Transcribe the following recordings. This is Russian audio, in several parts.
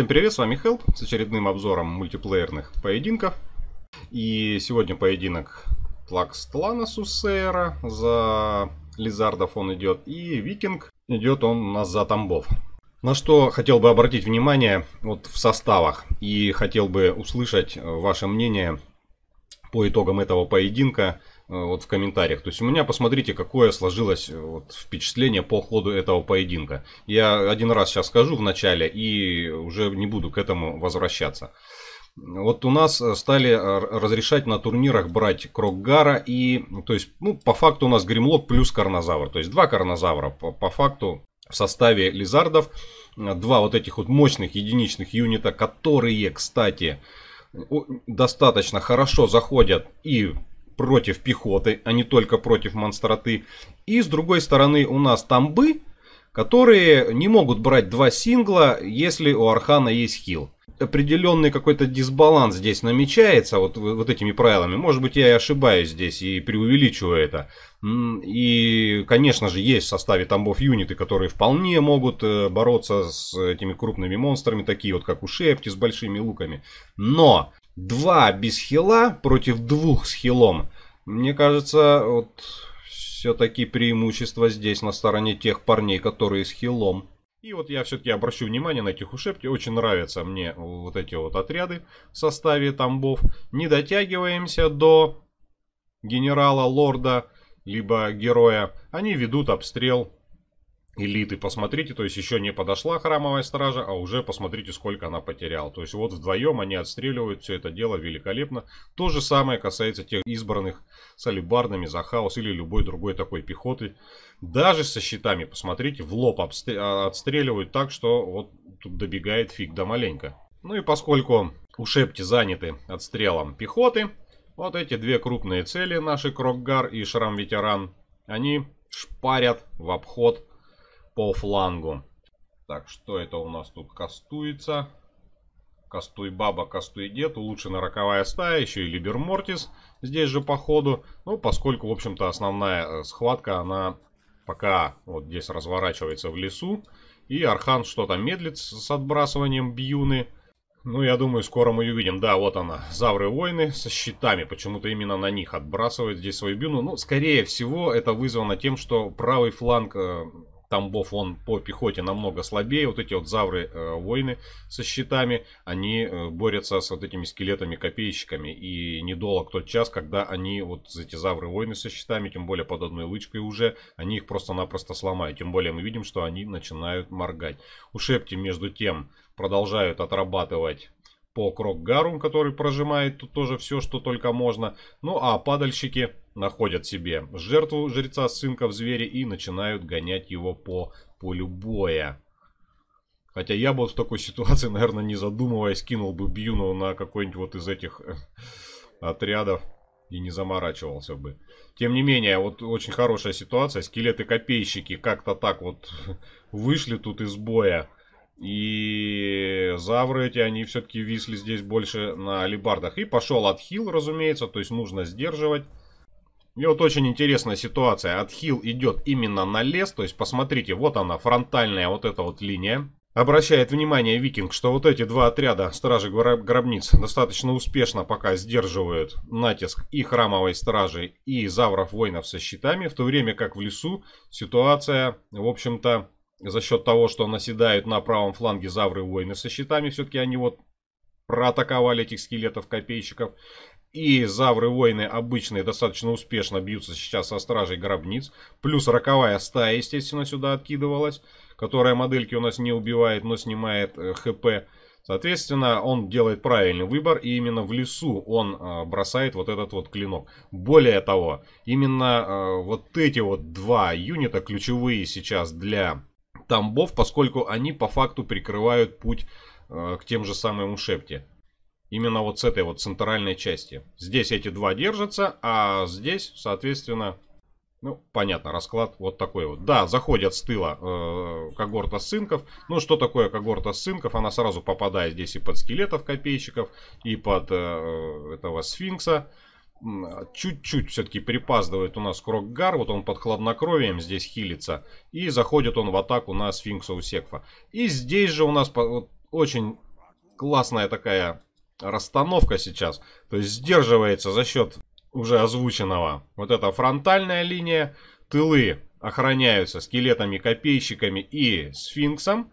Всем привет, с вами Хелп с очередным обзором мультиплеерных поединков. И сегодня поединок Тлана Сусейра за Лизардов он идет и Викинг идет он у нас за Тамбов. На что хотел бы обратить внимание вот в составах и хотел бы услышать э, ваше мнение по итогам этого поединка Э, вот в комментариях. То есть у меня, посмотрите, какое сложилось э, вот, впечатление по ходу этого поединка. Я один раз сейчас скажу в начале и уже не буду к этому возвращаться. Вот у нас э, стали разрешать на турнирах брать Крокгара и, то есть, ну, по факту у нас Гримлок плюс Карнозавр. То есть два Карнозавра по, по факту в составе Лизардов. Два вот этих вот мощных единичных юнита, которые, кстати, достаточно хорошо заходят и против пехоты, а не только против монстроты. И с другой стороны у нас тамбы, которые не могут брать два сингла, если у Архана есть хил. Определенный какой-то дисбаланс здесь намечается вот, вот этими правилами. Может быть, я и ошибаюсь здесь и преувеличиваю это. И, конечно же, есть в составе тамбов юниты, которые вполне могут э, бороться с этими крупными монстрами, такие вот как у Шепти с большими луками. Но два без хила против двух с хилом. Мне кажется, вот все-таки преимущество здесь на стороне тех парней, которые с хилом. И вот я все-таки обращу внимание на этих ушепки. Очень нравятся мне вот эти вот отряды в составе тамбов. Не дотягиваемся до генерала, лорда, либо героя. Они ведут обстрел элиты, посмотрите, то есть еще не подошла храмовая стража, а уже посмотрите, сколько она потеряла. То есть вот вдвоем они отстреливают все это дело великолепно. То же самое касается тех избранных с алибардами за хаос или любой другой такой пехоты. Даже со щитами, посмотрите, в лоб а, отстреливают так, что вот тут добегает фиг да маленько. Ну и поскольку у Шепти заняты отстрелом пехоты, вот эти две крупные цели, наши Крокгар и Шрам Ветеран, они шпарят в обход по флангу. Так, что это у нас тут кастуется? Кастуй баба, кастуй дед, улучшена роковая стая, еще и Либер Мортис здесь же по ходу. Ну, поскольку, в общем-то, основная э, схватка, она пока вот здесь разворачивается в лесу. И Архан что-то медлит с отбрасыванием Бьюны. Ну, я думаю, скоро мы ее увидим. Да, вот она, Завры Войны со щитами. Почему-то именно на них отбрасывает здесь свою бьюну. Ну, скорее всего, это вызвано тем, что правый фланг э, Тамбов, он по пехоте намного слабее. Вот эти вот завры э, войны со щитами, они э, борются с вот этими скелетами-копейщиками. И недолг тот час, когда они вот эти завры войны со щитами, тем более под одной лычкой уже, они их просто-напросто сломают. Тем более мы видим, что они начинают моргать. У Шепти между тем продолжают отрабатывать по Крокгару, который прожимает тут тоже все, что только можно. Ну а падальщики находят себе жертву жреца сынка в звере и начинают гонять его по полю боя. Хотя я бы вот в такой ситуации, наверное, не задумываясь, кинул бы Бьюну на какой-нибудь вот из этих э, отрядов и не заморачивался бы. Тем не менее, вот очень хорошая ситуация. Скелеты-копейщики как-то так вот вышли тут из боя. И завры эти, они все-таки висли здесь больше на алибардах. И пошел отхил, разумеется, то есть нужно сдерживать. И вот очень интересная ситуация. Отхил идет именно на лес, то есть посмотрите, вот она, фронтальная вот эта вот линия. Обращает внимание Викинг, что вот эти два отряда стражи гробниц достаточно успешно пока сдерживают натиск и храмовой стражи, и завров воинов со щитами, в то время как в лесу ситуация, в общем-то, за счет того, что наседают на правом фланге завры воины со щитами. Все-таки они вот проатаковали этих скелетов-копейщиков. И завры-воины обычные достаточно успешно бьются сейчас со стражей гробниц. Плюс роковая стая, естественно, сюда откидывалась, которая модельки у нас не убивает, но снимает э, хп. Соответственно, он делает правильный выбор, и именно в лесу он э, бросает вот этот вот клинок. Более того, именно э, вот эти вот два юнита ключевые сейчас для Тамбов, поскольку они по факту прикрывают путь э, к тем же самым Ушепте. Именно вот с этой вот центральной части. Здесь эти два держатся, а здесь, соответственно, ну, понятно, расклад вот такой вот. Да, заходят с тыла э, когорта сынков. Ну, что такое когорта сынков? Она сразу попадает здесь и под скелетов копейщиков, и под э, этого сфинкса чуть-чуть все-таки припаздывает у нас Крокгар. Вот он под хладнокровием здесь хилится. И заходит он в атаку на Сфинкса у Усекфа. И здесь же у нас очень классная такая расстановка сейчас. То есть сдерживается за счет уже озвученного. Вот эта фронтальная линия. Тылы охраняются скелетами, копейщиками и сфинксом.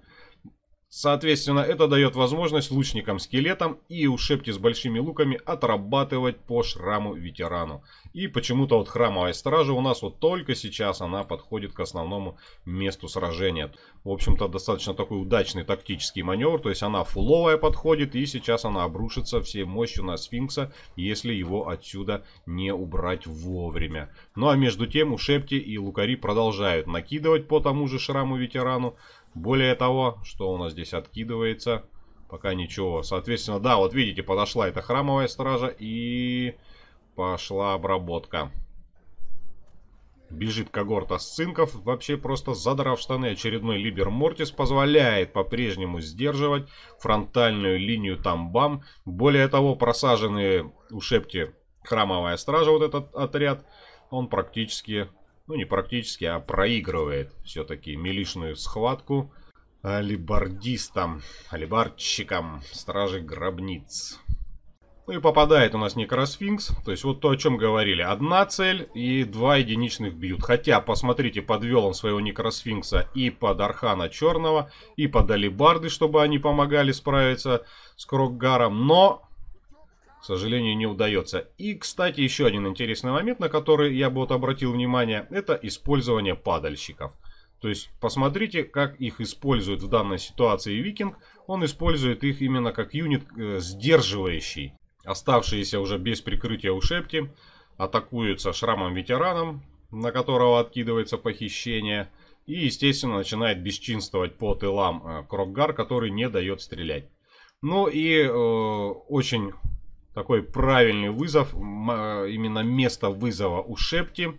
Соответственно, это дает возможность лучникам-скелетам и Ушепти с большими луками отрабатывать по шраму ветерану. И почему-то вот храмовая стража у нас вот только сейчас она подходит к основному месту сражения. В общем-то, достаточно такой удачный тактический маневр. То есть она фуловая подходит и сейчас она обрушится всей мощью на сфинкса, если его отсюда не убрать вовремя. Ну а между тем ушепти и лукари продолжают накидывать по тому же шраму ветерану. Более того, что у нас здесь откидывается? Пока ничего. Соответственно, да, вот видите, подошла эта храмовая стража и пошла обработка. Бежит когорта сцинков, вообще просто задрав штаны. Очередной Либер Мортис позволяет по-прежнему сдерживать фронтальную линию Тамбам. Более того, просаженные у Шепти храмовая стража, вот этот отряд, он практически ну не практически, а проигрывает все-таки милишную схватку алибардистам, алибардщикам, стражей гробниц. Ну и попадает у нас некросфинкс, то есть вот то, о чем говорили. Одна цель и два единичных бьют. Хотя, посмотрите, подвел он своего некросфинкса и под Архана Черного, и под Алибарды, чтобы они помогали справиться с Крокгаром. Но сожалению, не удается. И, кстати, еще один интересный момент, на который я бы вот обратил внимание, это использование падальщиков. То есть посмотрите, как их используют в данной ситуации Викинг. Он использует их именно как юнит э, сдерживающий. Оставшиеся уже без прикрытия у Шепти атакуются шрамом-ветераном, на которого откидывается похищение. И, естественно, начинает бесчинствовать по тылам э, Крокгар, который не дает стрелять. Ну и э, очень такой правильный вызов, а, именно место вызова у Шепти,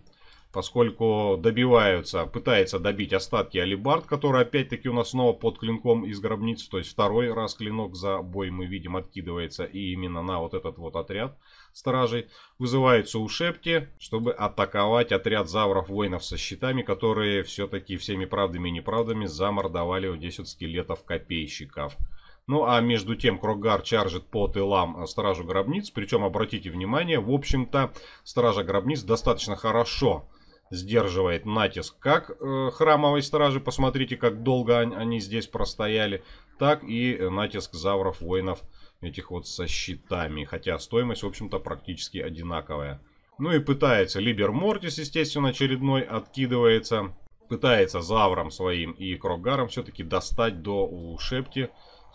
поскольку добиваются, пытается добить остатки Алибард, который опять-таки у нас снова под клинком из гробницы, то есть второй раз клинок за бой мы видим откидывается и именно на вот этот вот отряд стражей вызывается у Шепти, чтобы атаковать отряд завров-воинов со щитами, которые все-таки всеми правдами и неправдами замордовали вот здесь вот скелетов копейщиков. Ну а между тем Крогар чаржит по тылам э, Стражу Гробниц. Причем, обратите внимание, в общем-то, Стража Гробниц достаточно хорошо сдерживает натиск как э, храмовой стражи, посмотрите, как долго они, здесь простояли, так и натиск завров, воинов этих вот со щитами. Хотя стоимость, в общем-то, практически одинаковая. Ну и пытается Либер Мортис, естественно, очередной откидывается. Пытается Завром своим и Крогаром все-таки достать до Ушепти. Шепти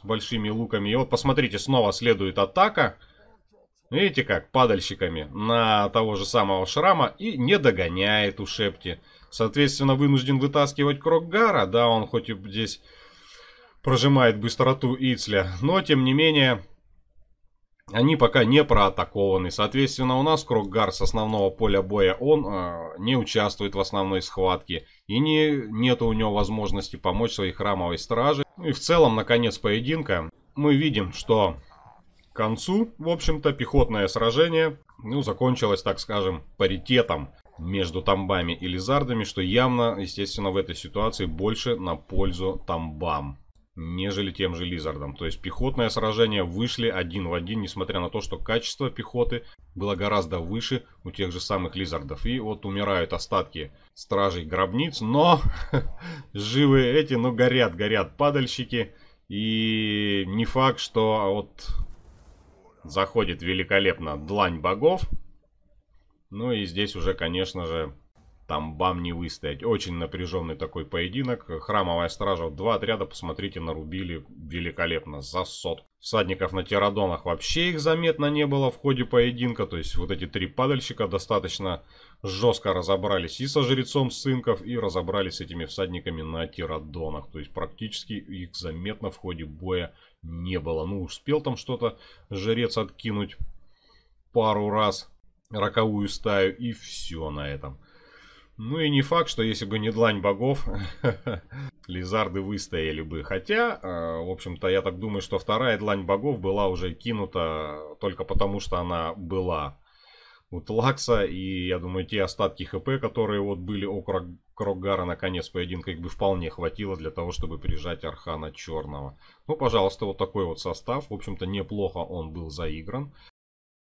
большими луками. И вот посмотрите, снова следует атака. Видите как, падальщиками на того же самого Шрама и не догоняет у Шепти. Соответственно, вынужден вытаскивать Крокгара. Да, он хоть и здесь прожимает быстроту Ицля, но тем не менее они пока не проатакованы, соответственно у нас Крокгар с основного поля боя он э, не участвует в основной схватке и не, нет у него возможности помочь своей храмовой страже. И в целом наконец, поединка мы видим, что к концу, в общем-то, пехотное сражение ну, закончилось, так скажем, паритетом между тамбами и лизардами, что явно, естественно, в этой ситуации больше на пользу тамбам нежели тем же Лизардом. То есть пехотное сражение вышли один в один, несмотря на то, что качество пехоты было гораздо выше у тех же самых Лизардов. И вот умирают остатки стражей гробниц, но живы эти, но горят, горят падальщики. И не факт, что вот заходит великолепно длань богов. Ну и здесь уже, конечно же, там бам не выстоять. Очень напряженный такой поединок. Храмовая стража. Два отряда, посмотрите, нарубили великолепно. За сот. Всадников на тирадонах вообще их заметно не было в ходе поединка. То есть вот эти три падальщика достаточно жестко разобрались и со жрецом сынков, и разобрались с этими всадниками на тирадонах. То есть практически их заметно в ходе боя не было. Ну, успел там что-то жрец откинуть пару раз роковую стаю и все на этом. Ну и не факт, что если бы не длань богов, лизарды выстояли бы. Хотя, э, в общем-то, я так думаю, что вторая длань богов была уже кинута только потому, что она была у Тлакса. И, я думаю, те остатки ХП, которые вот были у Крокгара на конец поединка, их бы вполне хватило для того, чтобы прижать Архана Черного. Ну, пожалуйста, вот такой вот состав. В общем-то, неплохо он был заигран.